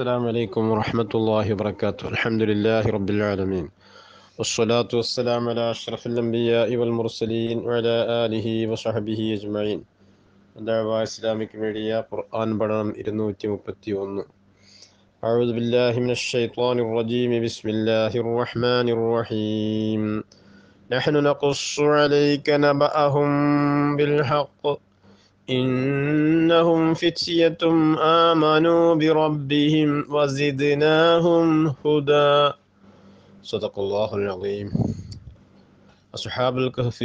السلام عليكم ورحمة الله وبركاته الحمد لله رب العالمين والصلاة والسلام على أشرف الأنبياء والمرسلين وعلى آله وصحبه أجمعين دعوة إسلامك ميديا قرآن برنام إرنوتي مبتي أعوذ بالله من الشيطان الرجيم بسم الله الرحمن الرحيم نحن نقص عليك نبأهم بالحق إنهم فتية آمنوا بربهم وزدناهم هدى صدق الله العظيم أصحاب الكهف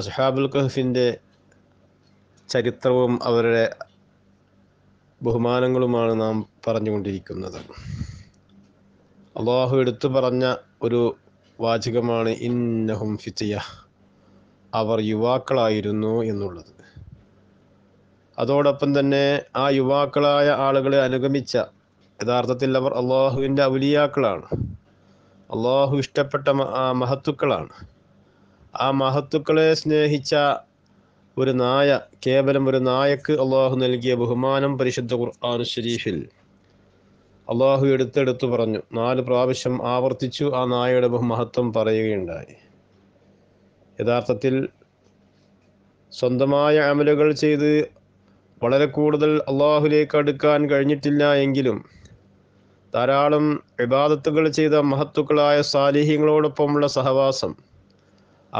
അസ്ഹാബുൽ കഹഫിൻ്റെ ചരിത്രവും അവരുടെ ബഹുമാനങ്ങളുമാണ് നാം പറഞ്ഞുകൊണ്ടിരിക്കുന്നത് അള്ളാഹു എടുത്തു പറഞ്ഞ ഒരു വാചകമാണ് ഇന്നഹും ഫിത്തിയ അവർ യുവാക്കളായിരുന്നു എന്നുള്ളത് അതോടൊപ്പം തന്നെ ആ യുവാക്കളായ ആളുകളെ അനുഗമിച്ച യഥാർത്ഥത്തിൽ അവർ അള്ളാഹുവിൻ്റെ ഔലിയാക്കളാണ് അള്ളാഹു ഇഷ്ടപ്പെട്ട മഹത്തുക്കളാണ് ആ മഹത്തുക്കളെ സ്നേഹിച്ച ഒരു നായ കേവലം ഒരു നായക്ക് അള്ളാഹു നൽകിയ ബഹുമാനം പരിശുദ്ധ ഖുർആൻ ഷരീഫിൽ അള്ളാഹു എടുത്തെടുത്തു പറഞ്ഞു നാല് പ്രാവശ്യം ആവർത്തിച്ചു ആ നായയുടെ ബഹുമഹത്വം പറയുകയുണ്ടായി യഥാർത്ഥത്തിൽ സ്വന്തമായ അമലുകൾ ചെയ്ത് വളരെ കൂടുതൽ അള്ളാഹുലേക്ക് അടുക്കാൻ കഴിഞ്ഞിട്ടില്ല എങ്കിലും ധാരാളം വിവാദത്തുകൾ ചെയ്ത മഹത്തുക്കളായ സാലിഹ്യങ്ങളോടൊപ്പമുള്ള സഹവാസം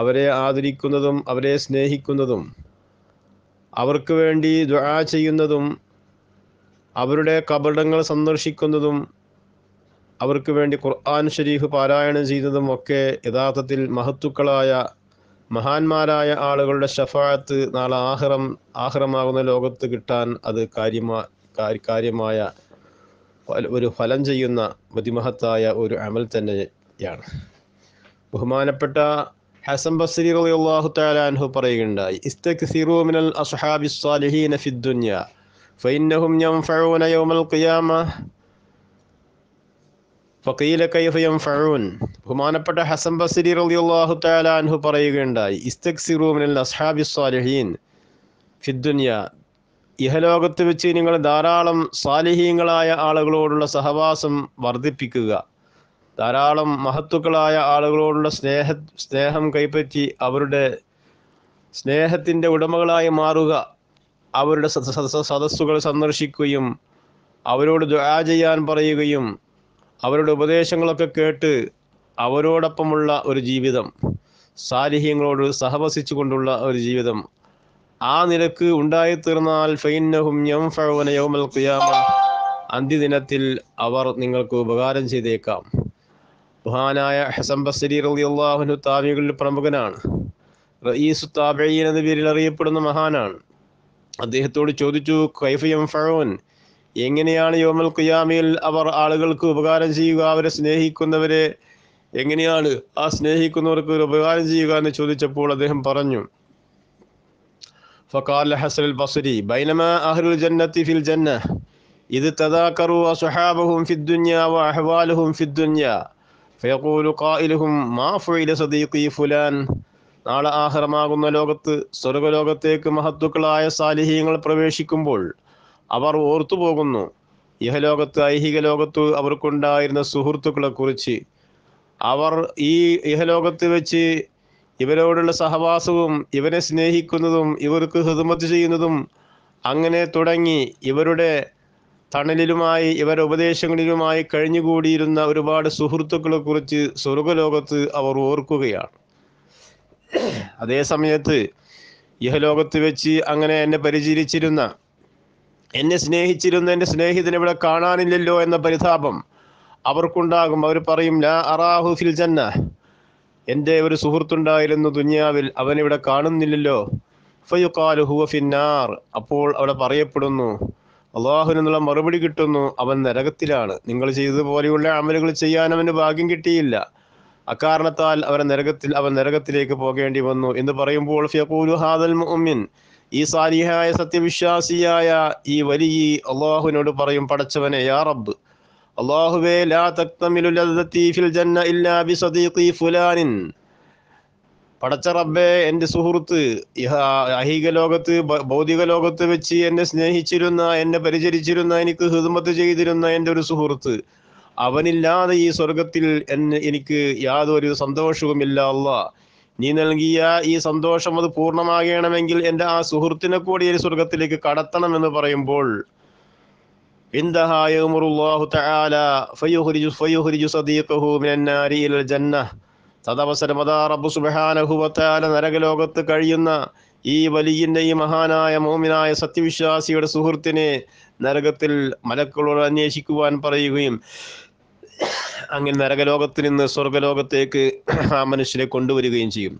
അവരെ ആദരിക്കുന്നതും അവരെ സ്നേഹിക്കുന്നതും അവർക്ക് വേണ്ടി ദ്വാ ചെയ്യുന്നതും അവരുടെ കപടങ്ങൾ സന്ദർശിക്കുന്നതും അവർക്ക് വേണ്ടി ഖുർആൻ ഷരീഫ് പാരായണം ചെയ്യുന്നതും ഒക്കെ യഥാർത്ഥത്തിൽ മഹത്തുക്കളായ മഹാന്മാരായ ആളുകളുടെ ഷഫാത്ത് നാളെ ആഹ്റം ആഹ്റമാകുന്ന ലോകത്ത് കിട്ടാൻ അത് കാര്യമാ കാര്യമായ ഒരു ഫലം ചെയ്യുന്ന ബുദ്ധിമഹത്തായ ഒരു അമൽ തന്നെയാണ് ബഹുമാനപ്പെട്ട ഹസൻ ബസരി റളിയല്ലാഹു തആല അൻഹു പറയുകയുണ്ടായി ഇസ്തക്സിറു മിനൽ ഫഇന്നഹും യൻഫഊന ബഹുമാനപ്പെട്ട ഹസൻ ബസരി റളിയല്ലാഹു തആല അൻഹു പറയുകയുണ്ടായി ഇസ്തക്സിറു മിനൽ അസ്ഹാബി സ്വാലിഹീൻ ഫിദ്ദുനിയ ഇഹലോകത്ത് വെച്ച് നിങ്ങൾ ധാരാളം സാലിഹീങ്ങളായ ആളുകളോടുള്ള സഹവാസം വർദ്ധിപ്പിക്കുക ധാരാളം മഹത്തുക്കളായ ആളുകളോടുള്ള സ്നേഹ സ്നേഹം കൈപ്പറ്റി അവരുടെ സ്നേഹത്തിൻ്റെ ഉടമകളായി മാറുക അവരുടെ സദസ്സുകൾ സന്ദർശിക്കുകയും അവരോട് ദുആ ചെയ്യാൻ പറയുകയും അവരുടെ ഉപദേശങ്ങളൊക്കെ കേട്ട് അവരോടൊപ്പമുള്ള ഒരു ജീവിതം സാലിഹ്യങ്ങളോട് സഹവസിച്ചു കൊണ്ടുള്ള ഒരു ജീവിതം ആ നിലക്ക് ഉണ്ടായിത്തീർന്നാൽ ഫൈനഹും യൗമൽ ഖിയാമ അന്ത്യദിനത്തിൽ അവർ നിങ്ങൾക്ക് ഉപകാരം ചെയ്തേക്കാം മഹാനായ ഹസൻ ബസരി റളിയല്ലാഹുനു താബികളിൽ പ്രമുഖനാണ് റയീസു താബിഈൻ എന്ന പേരിൽ അറിയപ്പെടുന്ന മഹാനാണ് അദ്ദേഹത്തോട് ചോദിച്ചു കൈഫ യംഫഴവൻ എങ്ങനെയാണ് യോമൽ ഖുയാമിയിൽ അവർ ആളുകൾക്ക് ഉപകാരം ചെയ്യുക അവരെ സ്നേഹിക്കുന്നവരെ എങ്ങനെയാണ് ആ സ്നേഹിക്കുന്നവർക്ക് ഒരു ഉപകാരം ചെയ്യുക എന്ന് ചോദിച്ചപ്പോൾ അദ്ദേഹം പറഞ്ഞു നാളെ ആഹ്റമാകുന്ന ലോകത്ത് സ്വർഗലോകത്തേക്ക് മഹത്തുക്കളായ സാലിഹ്യങ്ങൾ പ്രവേശിക്കുമ്പോൾ അവർ ഓർത്തുപോകുന്നു ഇഹലോകത്ത് ഐഹിക ലോകത്ത് അവർക്കുണ്ടായിരുന്ന സുഹൃത്തുക്കളെ കുറിച്ച് അവർ ഈ ഇഹലോകത്ത് വെച്ച് ഇവരോടുള്ള സഹവാസവും ഇവരെ സ്നേഹിക്കുന്നതും ഇവർക്ക് ഹൃദമത് ചെയ്യുന്നതും അങ്ങനെ തുടങ്ങി ഇവരുടെ തണലിലുമായി ഇവരുടെ ഉപദേശങ്ങളിലുമായി കഴിഞ്ഞുകൂടിയിരുന്ന ഒരുപാട് സുഹൃത്തുക്കളെ കുറിച്ച് സ്വർഗലോകത്ത് അവർ ഓർക്കുകയാണ് അതേ സമയത്ത് ഇഹലോകത്ത് വെച്ച് അങ്ങനെ എന്നെ പരിചരിച്ചിരുന്ന എന്നെ സ്നേഹിച്ചിരുന്ന എൻ്റെ സ്നേഹിതൻ ഇവിടെ കാണാനില്ലല്ലോ എന്ന പരിതാപം അവർക്കുണ്ടാകും അവർ പറയും ലാ അറാഹു ഫിൽ ജന്ന എൻ്റെ ഒരു സുഹൃത്തുണ്ടായിരുന്നു ദുന്യാവിൽ അവൻ ഇവിടെ കാണുന്നില്ലല്ലോ ഫയുക്കാലു ഹുവ ഫിന്നാർ അപ്പോൾ അവിടെ പറയപ്പെടുന്നു എന്നുള്ള മറുപടി കിട്ടുന്നു അവൻ നരകത്തിലാണ് നിങ്ങൾ ചെയ്തതുപോലെയുള്ള അമലുകൾ ചെയ്യാൻ അവന് ഭാഗ്യം കിട്ടിയില്ല അക്കാരണത്താൽ അവൻ നരകത്തിൽ അവൻ നരകത്തിലേക്ക് പോകേണ്ടി വന്നു എന്ന് പറയുമ്പോൾ ഫിയഖൂലു ഹാദൽ മുഅ്മിൻ ഈ സാലിഹായ സത്യവിശ്വാസിയായ ഈ വലിയ അള്ളാഹുവിനോട് പറയും പടച്ചവനെ യാ റബ്ബ് അള്ളാഹുവേ ലാ തക്തമിലു ഫിൽ ജന്ന ഇല്ലാ ബി സദീഖി ഫുലാനിൻ പടച്ച റബ്ബേ എൻ്റെ സുഹൃത്ത് അഹിക ലോകത്ത് ഭൗതിക ലോകത്ത് വെച്ച് എന്നെ സ്നേഹിച്ചിരുന്ന എന്നെ പരിചരിച്ചിരുന്ന എനിക്ക് ഹിദമത്ത് ചെയ്തിരുന്ന എൻ്റെ ഒരു സുഹൃത്ത് അവനില്ലാതെ ഈ സ്വർഗത്തിൽ എന്നെ എനിക്ക് യാതൊരു സന്തോഷവുമില്ല അള്ളാഹ് നീ നൽകിയ ഈ സന്തോഷം അത് പൂർണ്ണമാകണമെങ്കിൽ എൻ്റെ ആ സുഹൃത്തിനെ കൂടി ഒരു സ്വർഗത്തിലേക്ക് കടത്തണം എന്ന് പറയുമ്പോൾ നരകലോകത്ത് കഴിയുന്ന ഈ വലിയൻ്റെ ഈ മഹാനായ മോമിനായ സത്യവിശ്വാസിയുടെ സുഹൃത്തിനെ നരകത്തിൽ മലക്കളോട് അന്വേഷിക്കുവാൻ പറയുകയും അങ്ങനെ നരകലോകത്തിൽ നിന്ന് സ്വർഗലോകത്തേക്ക് ആ മനുഷ്യനെ കൊണ്ടുവരികയും ചെയ്യും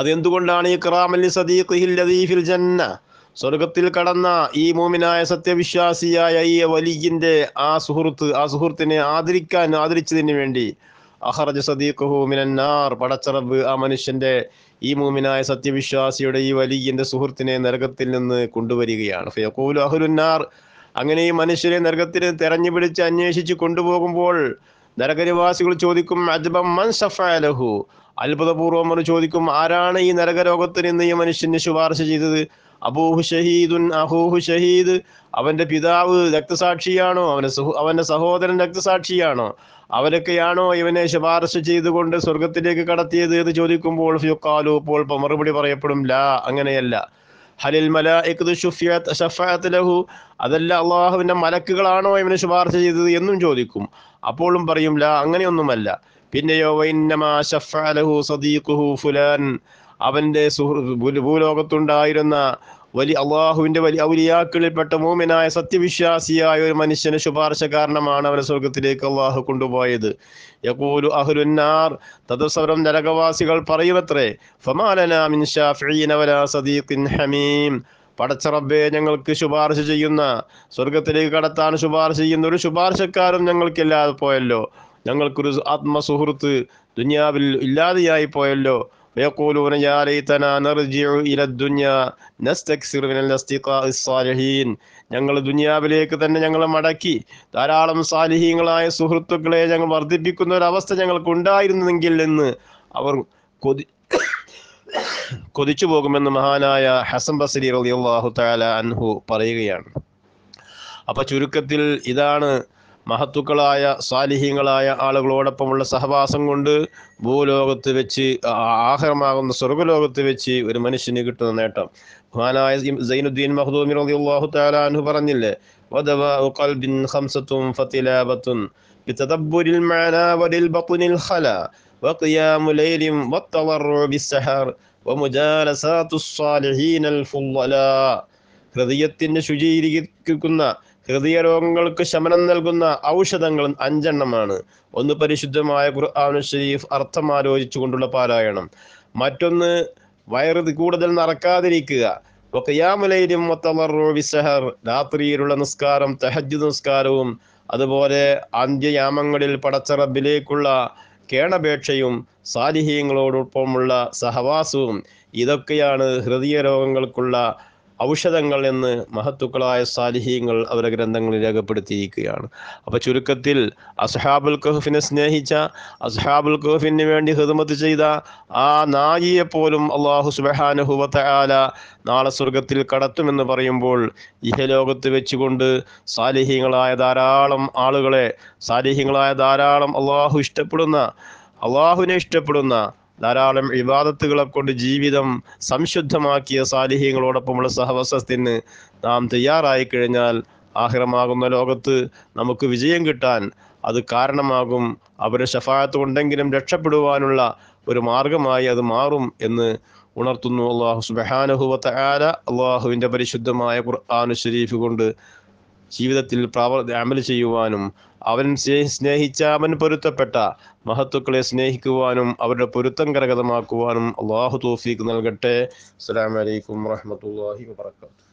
അതെന്തുകൊണ്ടാണ് ഈ ക്രാമലി സദീഖിൽ ജന്ന സ്വർഗത്തിൽ കടന്ന ഈ മൂമിനായ സത്യവിശ്വാസിയായ ഈ വലിയന്റെ ആ സുഹൃത്ത് ആ സുഹൃത്തിനെ ആദരിക്കാൻ ആദരിച്ചതിന് വേണ്ടി അഹർജ സദീഖഹു മിനന്നാർ പടച്ചറബ് ആ മനുഷ്യന്റെ ഈ മൂമിനായ സത്യവിശ്വാസിയുടെ ഈ വലിയന്റെ സുഹൃത്തിനെ നരകത്തിൽ നിന്ന് കൊണ്ടുവരികയാണ് ഫയഖൂലു അഹുലുന്നാർ അങ്ങനെ ഈ മനുഷ്യരെ നരകത്തിന് തെരഞ്ഞു പിടിച്ച് അന്വേഷിച്ച് കൊണ്ടുപോകുമ്പോൾ നരകനിവാസികൾ ചോദിക്കും അജബം മൻ സഫാലഹു അത്ഭുതപൂർവം അവർ ചോദിക്കും ആരാണ് ഈ നരകരോഗത്തിന് ഇന്ന് ഈ മനുഷ്യന് ശുപാർശ ചെയ്തത് അബൂഹു ഷഹീദുൻ അഹൂഹു ഷഹീദ് അവന്റെ പിതാവ് രക്തസാക്ഷിയാണോ അവന് അവന്റെ സഹോദരൻ രക്തസാക്ഷിയാണോ അവരൊക്കെയാണോ ഇവനെ ശുപാർശ ചെയ്തുകൊണ്ട് സ്വർഗത്തിലേക്ക് കടത്തിയത് എന്ന് ചോദിക്കുമ്പോൾ ഫിയുക്കാലു ഇപ്പോൾ മറുപടി പറയപ്പെടും ലാ അങ്ങനെയല്ല ഹലിൽ മലായിക്കത് ഷുഫിയത് ഷഫാത്ത് ലഹു അതല്ല അള്ളാഹുവിൻ്റെ മലക്കുകളാണോ ഇവന് ശുപാർശ ചെയ്തത് എന്നും ചോദിക്കും അപ്പോഴും പറയും ലാ അങ്ങനെയൊന്നുമല്ല പിന്നെയോ വൈന്നമാ ഷഫാലഹു സദീഖുഹു ഫുലാൻ അവൻ്റെ സുഹൃ ഭൂലോകത്തുണ്ടായിരുന്ന വലിയ അള്ളാഹുവിന്റെ വലിയ ഔലിയാക്കളിൽപ്പെട്ട മോമിനായ സത്യവിശ്വാസിയായ ഒരു മനുഷ്യന് ശുപാർശ കാരണമാണ് അവനെ സ്വർഗത്തിലേക്ക് അള്ളാഹു കൊണ്ടുപോയത് യകൂലു അഹുരുന്നാർ തദസരം നരകവാസികൾ പറയുമത്രേ ഫമാലനാമിൻ സദീഖിൻ ഹമീം പടച്ചറബേ ഞങ്ങൾക്ക് ശുപാർശ ചെയ്യുന്ന സ്വർഗത്തിലേക്ക് കടത്താൻ ശുപാർശ ചെയ്യുന്ന ഒരു ശുപാർശക്കാരും ഞങ്ങൾക്കില്ലാതെ പോയല്ലോ ഞങ്ങൾക്കൊരു ആത്മസുഹൃത്ത് ദുനിയാവിൽ ഇല്ലാതെയായി പോയല്ലോ ويقولون يا ليتنا نرجع إلى الدنيا نستكثر من الاصدقاء الصالحين ഞങ്ങൾ ദുനിയാവിലേക്ക് തന്നെ ഞങ്ങൾ മടക്കി ധാരാളം സാലിഹീങ്ങളായ സുഹൃത്തുക്കളെ ഞങ്ങൾ വർദ്ധിപ്പിക്കുന്ന ഒരവസ്ഥ ഞങ്ങൾക്ക് ഉണ്ടായിരുന്നെങ്കിൽ എന്ന് അവർ കൊതി കൊതിച്ചു പോകുമെന്ന് മഹാനായ ഹസൻ ബസരി റളിയല്ലാഹു തആല അൻഹു പറയുകയാണ് അപ്പോൾ ചുരുക്കത്തിൽ ഇതാണ് മഹത്തുക്കളായ സാലിഹ്യങ്ങളായ ആളുകളോടൊപ്പമുള്ള സഹവാസം കൊണ്ട് ഭൂലോകത്ത് വെച്ച് ആഹരമാകുന്ന സ്വർഗലോകത്ത് വെച്ച് ഒരു മനുഷ്യന് കിട്ടുന്ന നേട്ടം മഹാനായ സൈനുദ്ദീൻ മഹദൂമി റളിയല്ലാഹു തആല അൻഹു പറഞ്ഞില്ലേ വദവ ഖൽബിൻ ഖംസതും ഫതിലാബത്തുൻ ബിതദബ്ബുരിൽ മഅനാ വദിൽ ബത്നിൽ ഖലാ وقيام ليل والتضرع بالسحر ومجالسات الصالحين الفضلاء ഹൃദയത്തിന്റെ ശുചീകരിക്കുന്ന ഹൃദയ രോഗങ്ങൾക്ക് ശമനം നൽകുന്ന ഔഷധങ്ങൾ അഞ്ചെണ്ണമാണ് ഒന്ന് പരിശുദ്ധമായ ഖുർആാനു ഷരീഫ് അർത്ഥം ആലോചിച്ചുകൊണ്ടുള്ള പാരായണം മറ്റൊന്ന് വയറ് കൂടുതൽ നടക്കാതിരിക്കുക സഹർ രാത്രിയിലുള്ള നിസ്കാരം തെഹജ് നിസ്കാരവും അതുപോലെ അന്ത്യയാമങ്ങളിൽ പടച്ചറബിലേക്കുള്ള കേണപേക്ഷയും സാലിഹ്യങ്ങളോടൊപ്പമുള്ള സഹവാസവും ഇതൊക്കെയാണ് ഹൃദയ രോഗങ്ങൾക്കുള്ള ഔഷധങ്ങൾ എന്ന് മഹത്തുക്കളായ സാലിഹീങ്ങൾ അവരുടെ ഗ്രന്ഥങ്ങളിൽ രേഖപ്പെടുത്തിയിരിക്കുകയാണ് അപ്പോൾ ചുരുക്കത്തിൽ അസ്ഹാബുൽ കഹഫിനെ സ്നേഹിച്ച അസ്ഹാബുൽ കഹഫിന് വേണ്ടി ഹിദമത്ത് ചെയ്ത ആ നായിയെ പോലും അള്ളാഹു സുബഹാനുഹുബത്ത ആല നാളെ സ്വർഗത്തിൽ കടത്തുമെന്ന് പറയുമ്പോൾ ഇഹലോകത്ത് വെച്ചുകൊണ്ട് സാലിഹ്യങ്ങളായ ധാരാളം ആളുകളെ സാലിഹ്യങ്ങളായ ധാരാളം അള്ളാഹു ഇഷ്ടപ്പെടുന്ന അള്ളാഹുവിനെ ഇഷ്ടപ്പെടുന്ന ധാരാളം വിവാദത്തുകളെ കൊണ്ട് ജീവിതം സംശുദ്ധമാക്കിയ സാലിഹ്യങ്ങളോടൊപ്പമുള്ള സഹവസത്തിന് നാം തയ്യാറായി കഴിഞ്ഞാൽ ആഹ്രമാകുന്ന ലോകത്ത് നമുക്ക് വിജയം കിട്ടാൻ അത് കാരണമാകും അവരുടെ ഷഫായത്ത് ഉണ്ടെങ്കിലും രക്ഷപ്പെടുവാനുള്ള ഒരു മാർഗമായി അത് മാറും എന്ന് ഉണർത്തുന്നു അള്ളാഹു സുബാനുഹുബത്ത് ആല അള്ളാഹുവിൻ്റെ പരിശുദ്ധമായ ഖുർആാനു ഷരീഫ് കൊണ്ട് ജീവിതത്തിൽ പ്രാവർ അമൽ ചെയ്യുവാനും അവൻ സ്നേഹിച്ച അവൻ പൊരുത്തപ്പെട്ട മഹത്തുക്കളെ സ്നേഹിക്കുവാനും അവരുടെ പൊരുത്തം കരഗതമാക്കുവാനും അള്ളാഹു തോഫീക്ക് നൽകട്ടെ അസ്സലാമലൈക്കും വലൈക്കും വാഹമത്തല്ലാഹി വാത്തു